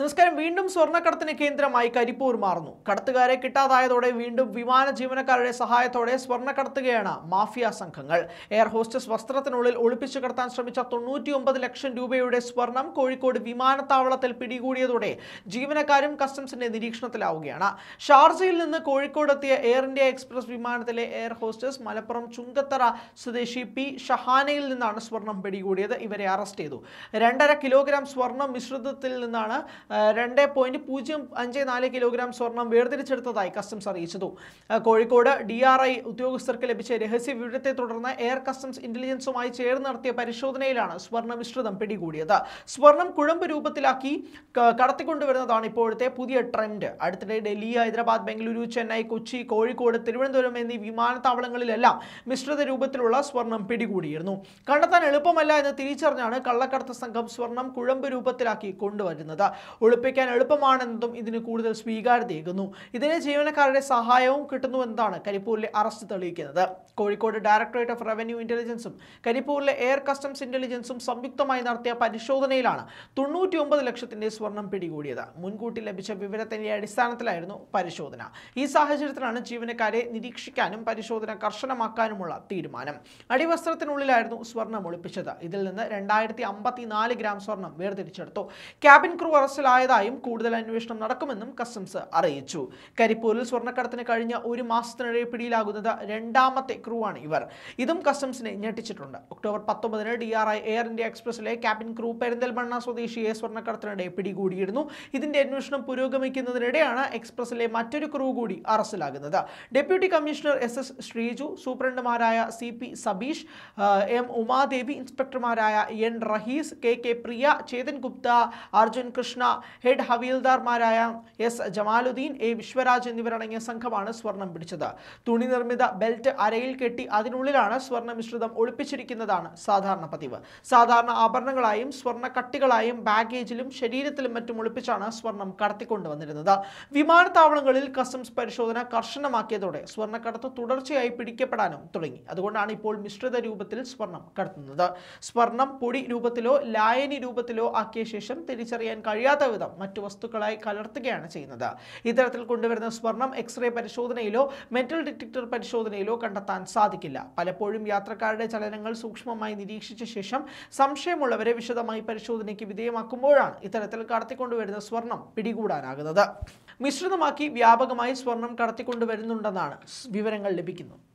നമസ്കാരം വീണ്ടും സ്വർണ്ണക്കടത്തിന് കേന്ദ്രമായി കരിപ്പൂർ മാറുന്നു കടത്തുകാരെ കിട്ടാതായതോടെ വീണ്ടും വിമാന ജീവനക്കാരുടെ സഹായത്തോടെ സ്വർണ്ണക്കടത്തുകയാണ് മാഫിയ സംഘങ്ങൾ എയർ ഹോസ്റ്റസ് വസ്ത്രത്തിനുള്ളിൽ ഒളിപ്പിച്ചു കടത്താൻ ശ്രമിച്ച തൊണ്ണൂറ്റിയൊമ്പത് ലക്ഷം രൂപയുടെ സ്വർണം കോഴിക്കോട് വിമാനത്താവളത്തിൽ പിടികൂടിയതോടെ ജീവനക്കാരും കസ്റ്റംസിന്റെ നിരീക്ഷണത്തിലാവുകയാണ് ഷാർജയിൽ നിന്ന് കോഴിക്കോടെത്തിയ എയർ ഇന്ത്യ എക്സ്പ്രസ് വിമാനത്തിലെ എയർ ഹോസ്റ്റസ് മലപ്പുറം ചുങ്കത്തറ സ്വദേശി പി ഷഹാനയിൽ നിന്നാണ് സ്വർണം പിടികൂടിയത് ഇവരെ അറസ്റ്റ് ചെയ്തു രണ്ടര കിലോഗ്രാം സ്വർണം മിശ്രിതത്തിൽ നിന്നാണ് രണ്ട് പോയിന്റ് പൂജ്യം അഞ്ച് നാല് കിലോഗ്രാം സ്വർണം വേർതിരിച്ചെടുത്തതായി കസ്റ്റംസ് അറിയിച്ചു കോഴിക്കോട് ഡി ആർ ഐ ഉദ്യോഗസ്ഥർക്ക് ലഭിച്ച രഹസ്യ വിവരത്തെ തുടർന്ന് എയർ കസ്റ്റംസ് ഇന്റലിജൻസുമായി ചേർന്ന് നടത്തിയ പരിശോധനയിലാണ് സ്വർണ്ണ മിശ്രിതം പിടികൂടിയത് സ്വർണം കുഴമ്പ് രൂപത്തിലാക്കി കടത്തിക്കൊണ്ടുവരുന്നതാണ് ഇപ്പോഴത്തെ പുതിയ ട്രെൻഡ് അടുത്തിടെ ഡൽഹി ഹൈദരാബാദ് ബംഗളൂരു ചെന്നൈ കൊച്ചി കോഴിക്കോട് തിരുവനന്തപുരം എന്നീ വിമാനത്താവളങ്ങളിലെല്ലാം മിശ്രിത രൂപത്തിലുള്ള സ്വർണം പിടികൂടിയിരുന്നു കണ്ടെത്താൻ എളുപ്പമല്ല എന്ന് തിരിച്ചറിഞ്ഞാണ് കള്ളക്കടത്ത് സംഘം സ്വർണം കുഴമ്പ് രൂപത്തിലാക്കി കൊണ്ടുവരുന്നത് ഒളിപ്പിക്കാൻ എളുപ്പമാണെന്നതും ഇതിന് കൂടുതൽ സ്വീകാര്യതയേകുന്നു ഇതിന് ജീവനക്കാരുടെ സഹായവും കിട്ടുന്നുവെന്നതാണ് കരിപ്പൂരിലെ അറസ്റ്റ് തെളിയിക്കുന്നത് കോഴിക്കോട് ഡയറക്ടറേറ്റ് ഓഫ് റവന്യൂ ഇന്റലിജൻസും കരിപ്പൂരിലെ എയർ കസ്റ്റംസ് ഇന്റലിജൻസും സംയുക്തമായി നടത്തിയ പരിശോധനയിലാണ് തൊണ്ണൂറ്റിയൊമ്പത് ലക്ഷത്തിന്റെ സ്വർണം പിടികൂടിയത് മുൻകൂട്ടി ലഭിച്ച വിവരത്തിന്റെ അടിസ്ഥാനത്തിലായിരുന്നു പരിശോധന ഈ സാഹചര്യത്തിലാണ് ജീവനക്കാരെ നിരീക്ഷിക്കാനും പരിശോധന കർശനമാക്കാനുമുള്ള തീരുമാനം അടിവസ്ത്രത്തിനുള്ളിലായിരുന്നു സ്വർണം ഒളിപ്പിച്ചത് ഇതിൽ നിന്ന് രണ്ടായിരത്തി ഗ്രാം സ്വർണം വേർതിരിച്ചെടുത്തു ക്യാബിൻ ക്രൂ അറസ്റ്റിൽ കസ്റ്റഡിയിലായതായും കൂടുതൽ അന്വേഷണം നടക്കുമെന്നും കസ്റ്റംസ് അറിയിച്ചു കരിപ്പൂരിൽ സ്വർണ്ണക്കടത്തിന് കഴിഞ്ഞ ഒരു മാസത്തിനിടെ പിടിയിലാകുന്നത് രണ്ടാമത്തെ ക്രൂ ആണ് ഇവർ ഇതും കസ്റ്റംസിനെ ഞെട്ടിച്ചിട്ടുണ്ട് ഒക്ടോബർ പത്തൊമ്പതിന് D R I Air India എക്സ്പ്രസിലെ ക്യാബിൻ ക്രൂ പെരിന്തൽമണ്ണ സ്വദേശിയെ സ്വർണ്ണക്കടത്തിനിടെ പിടികൂടിയിരുന്നു ഇതിന്റെ അന്വേഷണം പുരോഗമിക്കുന്നതിനിടെയാണ് എക്സ്പ്രസിലെ മറ്റൊരു ക്രൂ കൂടി അറസ്റ്റിലാകുന്നത് deputy commissioner S S Sreeju സൂപ്രണ്ടുമാരായ C P Sabeesh M Umadevi ഇൻസ്പെക്ടർമാരായ N Rahees K K Priya Chetan Gupta Arjun Krishna head ഹവീൽദാർമാരായ എസ് ജമാലുദ്ദീൻ എ വിശ്വരാജ് എന്നിവരടങ്ങിയ സംഘമാണ് സ്വർണം പിടിച്ചത് തുണി നിർമ്മിത ബെൽറ്റ് അരയിൽ കെട്ടി അതിനുള്ളിലാണ് സ്വർണ്ണ മിശ്രിതം ഒളിപ്പിച്ചിരിക്കുന്നതാണ് സാധാരണ പതിവ് സാധാരണ ആഭരണങ്ങളായും സ്വർണ്ണ കട്ടികളായും ബാഗേജിലും ശരീരത്തിലും മറ്റും ഒളിപ്പിച്ചാണ് സ്വർണം കടത്തിക്കൊണ്ടുവന്നിരുന്നത് വിമാനത്താവളങ്ങളിൽ കസ്റ്റംസ് പരിശോധന കർശനമാക്കിയതോടെ സ്വർണ്ണക്കടത്ത് തുടർച്ചയായി പിടിക്കപ്പെടാനും തുടങ്ങി അതുകൊണ്ടാണ് ഇപ്പോൾ മിശ്രിത രൂപത്തിൽ സ്വർണം കടത്തുന്നത് സ്വർണം പൊടി രൂപത്തിലോ ലായനി രൂപത്തിലോ ആക്കിയ ശേഷം തിരിച്ചറിയാൻ കഴിയാത്ത ഇല്ലാത്ത വിധം മറ്റു വസ്തുക്കളായി കലർത്തുകയാണ് ചെയ്യുന്നത് ഇത്തരത്തിൽ കൊണ്ടുവരുന്ന സ്വർണം എക്സ്റേ പരിശോധനയിലോ മെറ്റൽ ഡിറ്റക്ടർ പരിശോധനയിലോ കണ്ടെത്താൻ സാധിക്കില്ല പലപ്പോഴും യാത്രക്കാരുടെ ചലനങ്ങൾ സൂക്ഷ്മമായി നിരീക്ഷിച്ച ശേഷം സംശയമുള്ളവരെ വിശദമായി പരിശോധനയ്ക്ക് വിധേയമാക്കുമ്പോഴാണ് ഇത്തരത്തിൽ കടത്തിക്കൊണ്ടുവരുന്ന സ്വർണം പിടികൂടാനാകുന്നത് മിശ്രിതമാക്കി വ്യാപകമായി സ്വർണം കടത്തിക്കൊണ്ടുവരുന്നുണ്ടെന്നാണ് വിവരങ്ങൾ ലഭിക്കുന്നത്